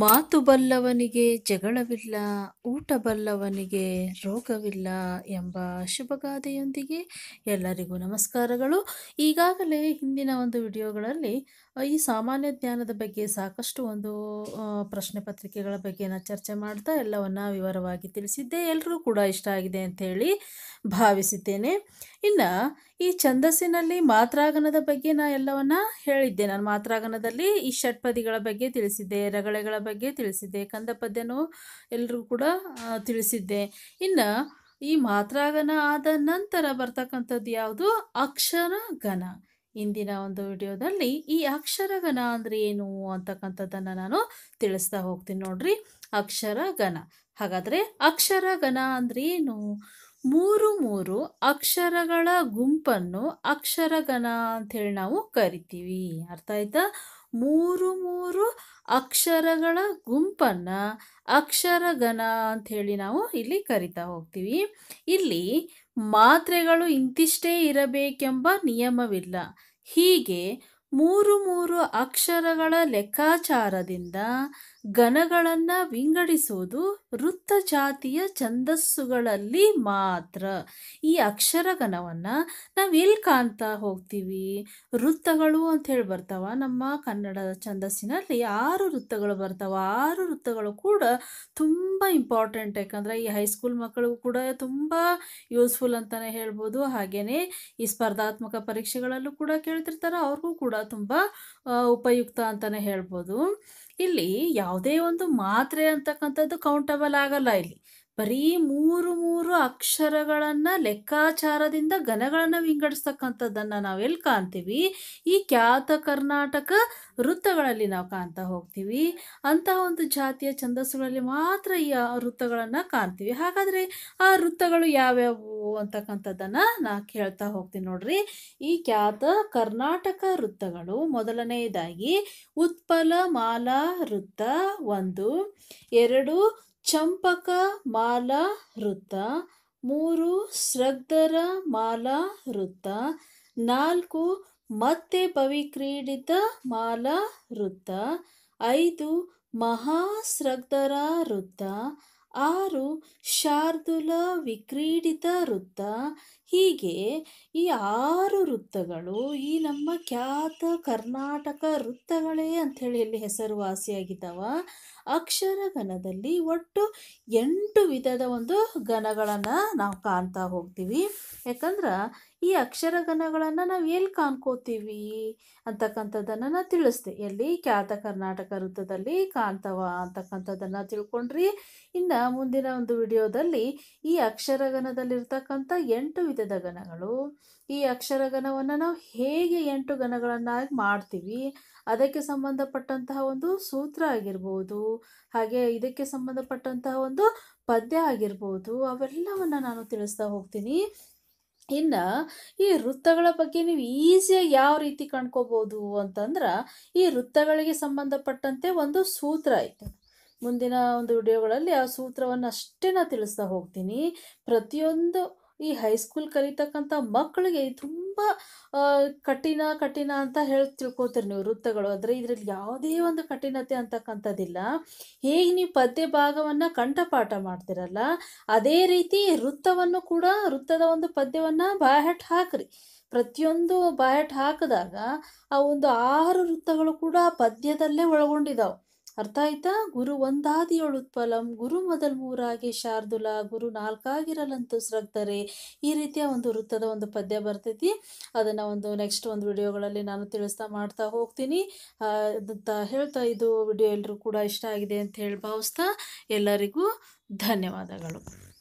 ಮಾತು ಬಲ್ಲವನಿಗೆ ಜಗಳವಿಲ್ಲ ಊಟ ಬಲ್ಲವನಿಗೆ ರೋಗವಿಲ್ಲ ಎಂಬ ಶುಭಗಾದೆಯೊಂದಿಗೆ ಎಲ್ಲರಿಗೂ ನಮಸ್ಕಾರಗಳು ಈಗಾಗಲೇ ಹಿಂದಿನ ಒಂದು ವಿಡಿಯೋಗಳಲ್ಲಿ ಈ ಸಾಮಾನ್ಯ ಜ್ಞಾನದ ಬಗ್ಗೆ ಸಾಕಷ್ಟು ಒಂದು ಪ್ರಶ್ನೆ ಪತ್ರಿಕೆಗಳ ಬಗ್ಗೆ ನಾನು ಚರ್ಚೆ ಮಾಡ್ತಾ ಎಲ್ಲವನ್ನು ವಿವರವಾಗಿ ತಿಳಿಸಿದ್ದೆ ಎಲ್ಲರೂ ಕೂಡ ಇಷ್ಟ ಆಗಿದೆ ಅಂಥೇಳಿ ಭಾವಿಸಿದ್ದೇನೆ ಇನ್ನು ಈ ಛಂದಸ್ಸಿನಲ್ಲಿ ಮಾತ್ರಾಗನದ ಬಗ್ಗೆ ನಾನು ಎಲ್ಲವನ್ನ ಹೇಳಿದ್ದೆ ನಾನು ಮಾತ್ರಾಗನದಲ್ಲಿ ಈ ಷಟ್ಪದಿಗಳ ಬಗ್ಗೆ ತಿಳಿಸಿದ್ದೆ ರಗಳೆಗಳ ಬಗ್ಗೆ ತಿಳಿಸಿದ್ದೆ ಕಂದಪದ್ಯನೂ ಪದ್ಯನೂ ಎಲ್ಲರೂ ಕೂಡ ತಿಳಿಸಿದ್ದೆ ಇನ್ನು ಈ ಮಾತ್ರಾಗನ ಆದ ನಂತರ ಬರ್ತಕ್ಕಂಥದ್ದು ಯಾವುದು ಅಕ್ಷರಗನ ಇಂದಿನ ಒಂದು ವಿಡಿಯೋದಲ್ಲಿ ಈ ಅಕ್ಷರಗಣ ಅಂದರೆ ಏನು ಅಂತಕ್ಕಂಥದ್ದನ್ನು ನಾನು ತಿಳಿಸ್ತಾ ಹೋಗ್ತೀನಿ ನೋಡ್ರಿ ಅಕ್ಷರಗಣ ಹಾಗಾದರೆ ಅಕ್ಷರಗಣ ಅಂದರೆ ಏನು ಮೂರು ಮೂರು ಅಕ್ಷರಗಳ ಗುಂಪನ್ನು ಅಕ್ಷರಗಣ ಅಂಥೇಳಿ ನಾವು ಕರಿತೀವಿ ಅರ್ಥ ಆಯ್ತಾ ಮೂರು ಮೂರು ಅಕ್ಷರಗಳ ಗುಂಪನ್ನು ಅಕ್ಷರಗಣ ಅಂಥೇಳಿ ನಾವು ಇಲ್ಲಿ ಕರಿತಾ ಹೋಗ್ತೀವಿ ಇಲ್ಲಿ ಮಾತ್ರೆಗಳು ಇಂತಿಷ್ಟೇ ಇರಬೇಕೆಂಬ ನಿಯಮವಿಲ್ಲ ಹೀಗೆ ಮೂರು ಮೂರು ಅಕ್ಷರಗಳ ಲೆಕ್ಕಾಚಾರದಿಂದ ಗಣಗಳನ್ನು ವಿಂಗಡಿಸುವುದು ವೃತ್ತ ಜಾತಿಯ ಛಂದಸ್ಸುಗಳಲ್ಲಿ ಮಾತ್ರ ಈ ಅಕ್ಷರಗಣವನ್ನು ನಾವು ಎಲ್ಲಿ ಕಾಣ್ತಾ ಹೋಗ್ತೀವಿ ವೃತ್ತಗಳು ಹೇಳಿ ಬರ್ತಾವ ನಮ್ಮ ಕನ್ನಡ ಛಂದಸ್ಸಿನಲ್ಲಿ ಆರು ವೃತ್ತಗಳು ಬರ್ತಾವ ಆರು ವೃತ್ತಗಳು ಕೂಡ ತುಂಬ ಇಂಪಾರ್ಟೆಂಟ್ ಯಾಕಂದರೆ ಈ ಹೈಸ್ಕೂಲ್ ಮಕ್ಕಳಿಗೂ ಕೂಡ ತುಂಬ ಯೂಸ್ಫುಲ್ ಅಂತಲೇ ಹೇಳ್ಬೋದು ಹಾಗೆಯೇ ಈ ಸ್ಪರ್ಧಾತ್ಮಕ ಪರೀಕ್ಷೆಗಳಲ್ಲೂ ಕೂಡ ಕೇಳ್ತಿರ್ತಾರೆ ಅವ್ರಿಗೂ ಕೂಡ ತುಂಬ ಉಪಯುಕ್ತ ಅಂತಲೇ ಹೇಳ್ಬೋದು ಇಲ್ಲಿ ಯಾವುದೇ ಒಂದು ಮಾತ್ರೆ ಅಂತಕ್ಕಂಥದ್ದು ಕೌಂಟಬಲ್ ಆಗಲ್ಲ ಇಲ್ಲಿ ಬರೀ ಮೂರು ಮೂರು ಅಕ್ಷರಗಳನ್ನು ಲೆಕ್ಕಾಚಾರದಿಂದ ಗಣಗಳನ್ನು ವಿಂಗಡಿಸ್ತಕ್ಕಂಥದ್ದನ್ನ ನಾವೆಲ್ಲಿ ಕಾಣ್ತೀವಿ ಈ ಖ್ಯಾತ ಕರ್ನಾಟಕ ವೃತ್ತಗಳಲ್ಲಿ ನಾವು ಕಾಣ್ತಾ ಹೋಗ್ತೀವಿ ಅಂತಹ ಒಂದು ಜಾತಿಯ ಛಂದಸ್ಸುಗಳಲ್ಲಿ ಮಾತ್ರ ಈ ವೃತ್ತಗಳನ್ನ ಕಾಣ್ತೀವಿ ಹಾಗಾದ್ರೆ ಆ ವೃತ್ತಗಳು ಯಾವ್ಯಾವು ಅಂತಕ್ಕಂಥದ್ದನ್ನ ನಾ ಕೇಳ್ತಾ ಹೋಗ್ತೀನಿ ನೋಡ್ರಿ ಈ ಖ್ಯಾತ ಕರ್ನಾಟಕ ವೃತ್ತಗಳು ಮೊದಲನೆಯದಾಗಿ ಉತ್ಪಲ ಮಾಲಾ ವೃತ್ತ ಒಂದು ಎರಡು ಚಂಪಕ ಮಾಲಾ ವೃತ್ತ ಮೂರು ಸ್ರಗ್ಧರ ಮಾಲಾ ವೃತ್ತ ನಾಲ್ಕು ಮತ್ತೆ ಪವಿಕ್ರೀಡಿತ ಮಾಲಾ ವೃತ್ತ ಐದು ಮಹಾಸ್ರಗ್ಧರ ವೃತ್ತ ಆರು ಶಾರ್ದುಲ ವಿಕ್ರೀಡಿತ ವೃತ್ತ ಹೀಗೆ ಈ ಆರು ವೃತ್ತಗಳು ಈ ನಮ್ಮ ಖ್ಯಾತ ಕರ್ನಾಟಕ ವೃತ್ತಗಳೇ ಅಂಥೇಳಿ ಇಲ್ಲಿ ಹೆಸರುವಾಸಿಯಾಗಿದ್ದಾವ ಅಕ್ಷರಗಣದಲ್ಲಿ ಒಟ್ಟು ಎಂಟು ವಿಧದ ಒಂದು ಗಣಗಳನ್ನು ನಾವು ಕಾಣ್ತಾ ಹೋಗ್ತೀವಿ ಯಾಕಂದ್ರೆ ಈ ಅಕ್ಷರಗಣಗಳನ್ನು ನಾವು ಎಲ್ಲಿ ಕಾಣ್ಕೋತೀವಿ ಅಂತಕ್ಕಂಥದ್ದನ್ನು ನಾನು ತಿಳಿಸ್ದೆ ಎಲ್ಲಿ ಖ್ಯಾತ ಕರ್ನಾಟಕ ವೃತ್ತದಲ್ಲಿ ಕಾಣ್ತಾವ ಅಂತಕ್ಕಂಥದ್ದನ್ನು ತಿಳ್ಕೊಂಡ್ರಿ ಇನ್ನು ಮುಂದಿನ ಒಂದು ವಿಡಿಯೋದಲ್ಲಿ ಈ ಅಕ್ಷರಗಣದಲ್ಲಿರ್ತಕ್ಕಂಥ ಎಂಟು ವಿಧದ ಗಣಗಳು ಈ ಅಕ್ಷರಗಣವನ್ನು ನಾವು ಹೇಗೆ ಎಂಟು ಗಣಗಳನ್ನಾಗಿ ಮಾಡ್ತೀವಿ ಅದಕ್ಕೆ ಸಂಬಂಧಪಟ್ಟಂತಹ ಒಂದು ಸೂತ್ರ ಆಗಿರ್ಬೋದು ಹಾಗೆ ಇದಕ್ಕೆ ಸಂಬಂಧಪಟ್ಟಂತಹ ಒಂದು ಪದ್ಯ ಆಗಿರ್ಬೋದು ಅವೆಲ್ಲವನ್ನು ನಾನು ತಿಳಿಸ್ತಾ ಹೋಗ್ತೀನಿ ಇನ್ನು ಈ ವೃತ್ತಗಳ ಬಗ್ಗೆ ನೀವು ಈಸಿಯಾಗಿ ಯಾವ ರೀತಿ ಕಂಡ್ಕೋಬೋದು ಅಂತಂದ್ರೆ ಈ ವೃತ್ತಗಳಿಗೆ ಸಂಬಂಧಪಟ್ಟಂತೆ ಒಂದು ಸೂತ್ರ ಐತೆ ಮುಂದಿನ ಒಂದು ವಿಡಿಯೋಗಳಲ್ಲಿ ಆ ಸೂತ್ರವನ್ನು ಅಷ್ಟೇ ನಾ ತಿಳಿಸ್ತಾ ಹೋಗ್ತೀನಿ ಪ್ರತಿಯೊಂದು ಈ ಹೈಸ್ಕೂಲ್ ಕಲಿತಕ್ಕಂಥ ಮಕ್ಕಳಿಗೆ ತುಂಬ ಕಠಿಣ ಕಠಿಣ ಅಂತ ಹೇಳಿ ತಿಳ್ಕೊತೀರಿ ನೀವು ವೃತ್ತಗಳು ಆದರೆ ಇದರಲ್ಲಿ ಯಾವುದೇ ಒಂದು ಕಠಿಣತೆ ಅಂತಕ್ಕಂಥದ್ದಿಲ್ಲ ಹೇಗೆ ನೀವು ಪದ್ಯ ಭಾಗವನ್ನು ಕಂಠಪಾಠ ಮಾಡ್ತಿರಲ್ಲ ಅದೇ ರೀತಿ ವೃತ್ತವನ್ನು ಕೂಡ ವೃತ್ತದ ಒಂದು ಪದ್ಯವನ್ನು ಬಾಯಟ್ ಹಾಕ್ರಿ ಪ್ರತಿಯೊಂದು ಬಾಯಟ್ ಹಾಕಿದಾಗ ಆ ಒಂದು ಆರು ವೃತ್ತಗಳು ಕೂಡ ಪದ್ಯದಲ್ಲೇ ಒಳಗೊಂಡಿದ್ದಾವೆ ಅರ್ಥ ಆಯ್ತಾ ಗುರು ಒಂದಾದಿಯೊಳು ಉತ್ಪಲಂ ಗುರು ಮೊದಲ್ ಮೂರಾಗಿ ಶಾರ್ದುಲ ಗುರು ನಾಲ್ಕಾಗಿರಲಂತೂ ಸ್ರಗ್ತಾರೆ ಈ ರೀತಿಯ ಒಂದು ವೃತ್ತದ ಒಂದು ಪದ್ಯ ಬರ್ತೈತಿ ಅದನ್ನು ಒಂದು ನೆಕ್ಸ್ಟ್ ಒಂದು ವಿಡಿಯೋಗಳಲ್ಲಿ ನಾನು ತಿಳಿಸ್ತಾ ಮಾಡ್ತಾ ಹೋಗ್ತೀನಿ ಅಂತ ಹೇಳ್ತಾ ಇದು ವಿಡಿಯೋ ಎಲ್ಲರೂ ಕೂಡ ಇಷ್ಟ ಆಗಿದೆ ಅಂತ ಹೇಳಿ ಭಾವಿಸ್ತಾ ಎಲ್ಲರಿಗೂ ಧನ್ಯವಾದಗಳು